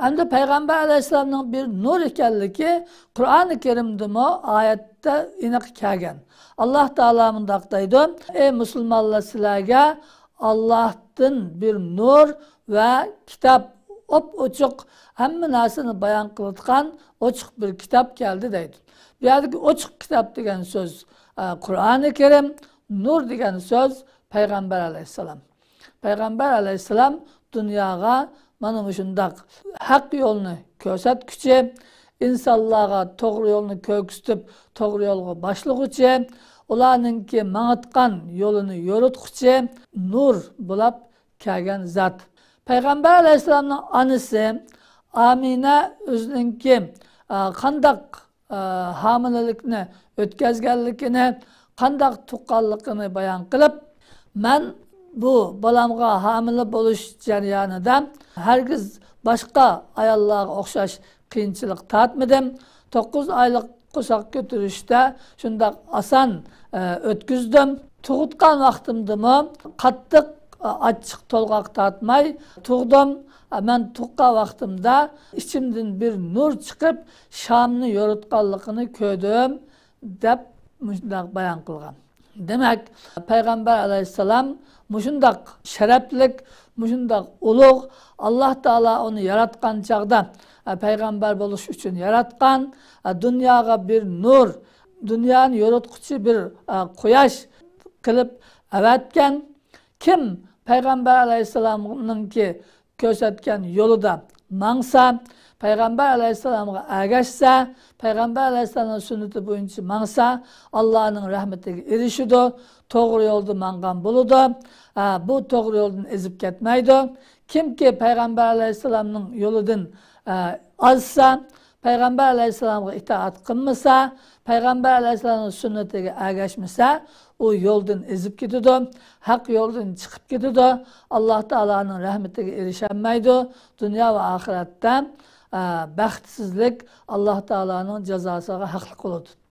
Hem de Peygamber Aleyhisselam'ın bir nur ki Kur'an-ı Kerim'dimi ayette iniq kelgan. Allah taolo mundoq deydi: "Ey musulmonlar, sizlarga Allohdan bir nur ve kitap op uçuk hamma narsani bayon qilayotgan ochiq bir kitob geldi deydi. Bu yerdagi ochiq kitob degan so'z Qur'oni e, Kerim, nur degan so'z Payg'ambar alayhissalom. Payg'ambar alayhissalom dunyoga mana mushundoq haq yo'lni ko'rsatguchi insonlarga to'g'ri yo'lni ko'rsatib to'g'ri yo'lga boshlag'uchi ularninki mang'itgan yo'lini yo'ritquchi nur bo'lib kelgan zot payg'ambar alayhissalomni onasi amina o'zininki qandaq homilalikni o'tkazganligini qandaq tuqqanligini bayon qilib man bu balamga hamile boluş jarayonida hargiz boshqa ayollarga o'xshash qiyinchilik tortmadim to'qqiz oylik qo'shoq ko'tarishda shundoq oson o'tkazdim e, tug'utgan vaqtimdimi qattiq e, achchiq to'lg'oq tortmay tug'dim man e, tuqqan vaqtimda içimden bir nur çıkıp shamni yoritganligini ko'rdim deb shundoq bayon demak payg'ambar alayhissalom mushundoq sharaflik mushundoq ulug' alloh taolo uni yaratgan chog'da e, payg'ambar bo'lish uchun yaratgan e, dunyoga bir nur dunyoni yoritquchi bir quyosh qilib avatgan kim payg'ambar alayhissalomninki ko'rsatgan yo'lida mangsa payg'ambar alayhissalomga ergashsa payg'ambar alayhissalomni sunnati bo'yicha mansa allohning rahmatiga erishadi to'g'ri yo'lda mangan bo'ladi bu to'g'ri yo'ldan ezib ketmaydi kimki payg'ambar alayhissalomning yo'lidan ozsa payg'ambar alayhissalomga itoat qilmasa payg'ambar alayhissalomni sunnatiga ergashmasa u yo'ldan ezib ketadi haq yo'ldan chiqib ketadi alloh taoloning rahmatiga erisholmaydi dunyo va oxiratda bəxtsizlik Allah Taala'nın cəzası haqqlıq olud.